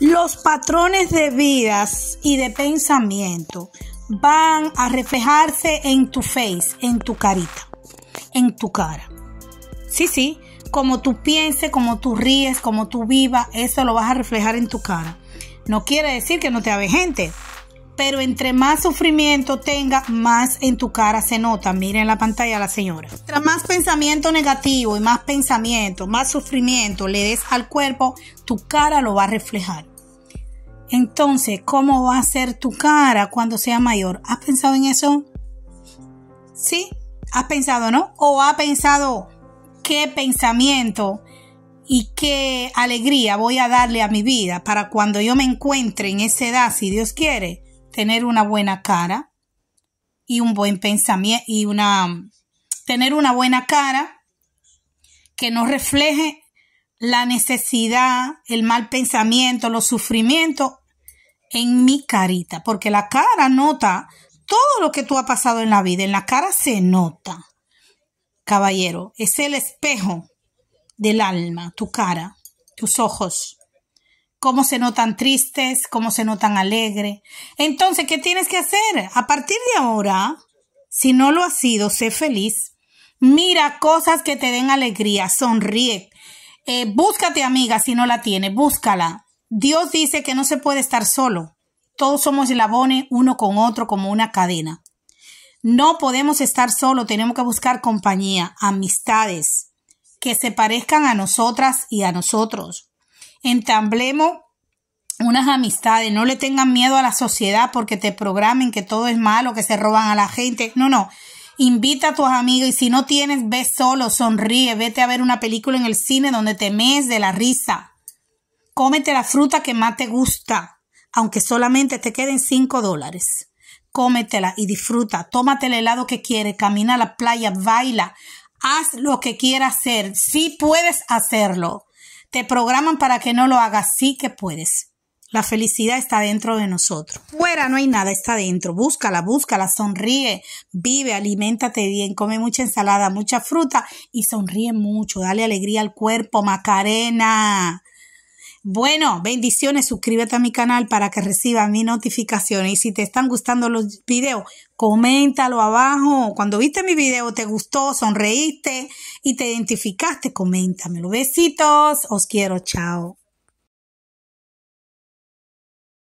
Los patrones de vidas y de pensamiento van a reflejarse en tu face, en tu carita, en tu cara. Sí, sí, como tú pienses, como tú ríes, como tú vivas, eso lo vas a reflejar en tu cara. No quiere decir que no te ave gente, pero entre más sufrimiento tenga, más en tu cara se nota. Miren la pantalla la señora. Tras más pensamiento negativo y más pensamiento, más sufrimiento le des al cuerpo, tu cara lo va a reflejar. Entonces, ¿cómo va a ser tu cara cuando sea mayor? ¿Has pensado en eso? ¿Sí? ¿Has pensado, no? ¿O ha pensado qué pensamiento y qué alegría voy a darle a mi vida para cuando yo me encuentre en esa edad, si Dios quiere? tener una buena cara y un buen pensamiento y una tener una buena cara que no refleje la necesidad, el mal pensamiento, los sufrimientos en mi carita, porque la cara nota todo lo que tú has pasado en la vida, en la cara se nota. Caballero, es el espejo del alma, tu cara, tus ojos cómo se notan tristes, cómo se notan alegres. Entonces, ¿qué tienes que hacer? A partir de ahora, si no lo has sido, sé feliz. Mira cosas que te den alegría, sonríe. Eh, búscate amiga si no la tiene, búscala. Dios dice que no se puede estar solo. Todos somos labones, uno con otro como una cadena. No podemos estar solo, tenemos que buscar compañía, amistades que se parezcan a nosotras y a nosotros entamblemos unas amistades, no le tengan miedo a la sociedad porque te programen que todo es malo, que se roban a la gente. No, no. Invita a tus amigos y si no tienes, ve solo, sonríe, vete a ver una película en el cine donde te mees de la risa. Cómete la fruta que más te gusta, aunque solamente te queden 5 dólares. Cómetela y disfruta. Tómate el helado que quieres, camina a la playa, baila, haz lo que quieras hacer. Sí puedes hacerlo te programan para que no lo hagas, sí que puedes. La felicidad está dentro de nosotros. Fuera no hay nada, está dentro. Búscala, búscala, sonríe, vive, aliméntate bien, come mucha ensalada, mucha fruta y sonríe mucho. Dale alegría al cuerpo, Macarena. Bueno, bendiciones, suscríbete a mi canal para que recibas mis notificaciones. Y si te están gustando los videos, coméntalo abajo. Cuando viste mi video, te gustó, sonreíste y te identificaste, coméntamelo. Besitos, os quiero, chao.